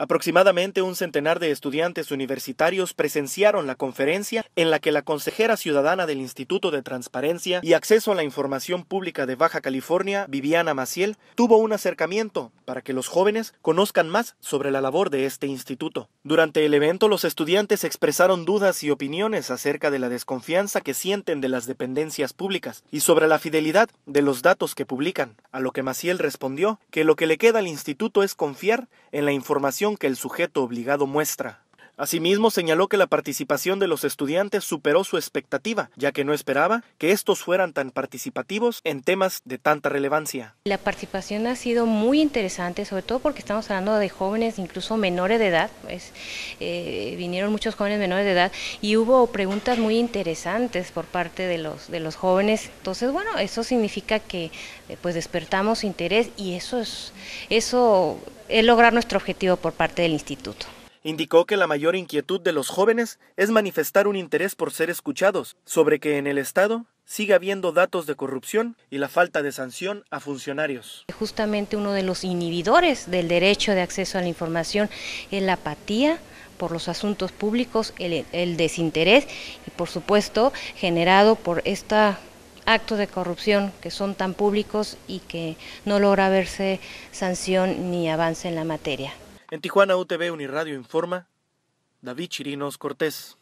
Aproximadamente un centenar de estudiantes universitarios presenciaron la conferencia en la que la consejera ciudadana del Instituto de Transparencia y Acceso a la Información Pública de Baja California, Viviana Maciel, tuvo un acercamiento para que los jóvenes conozcan más sobre la labor de este instituto. Durante el evento, los estudiantes expresaron dudas y opiniones acerca de la desconfianza que sienten de las dependencias públicas y sobre la fidelidad de los datos que publican, a lo que Maciel respondió que lo que le queda al instituto es confiar en la información que el sujeto obligado muestra. Asimismo, señaló que la participación de los estudiantes superó su expectativa, ya que no esperaba que estos fueran tan participativos en temas de tanta relevancia. La participación ha sido muy interesante, sobre todo porque estamos hablando de jóvenes, incluso menores de edad, pues, eh, vinieron muchos jóvenes menores de edad y hubo preguntas muy interesantes por parte de los, jóvenes. Entonces, bueno, eso significa que eh, pues, despertamos interés y eso es, eso es lograr nuestro objetivo por parte del instituto. Indicó que la mayor inquietud de los jóvenes es manifestar un interés por ser escuchados, sobre que en el Estado sigue habiendo datos de corrupción y la falta de sanción a funcionarios. Justamente uno de los inhibidores del derecho de acceso a la información es la apatía por los asuntos públicos, el, el desinterés y por supuesto generado por estos actos de corrupción que son tan públicos y que no logra verse sanción ni avance en la materia. En Tijuana UTV Uniradio informa David Chirinos Cortés.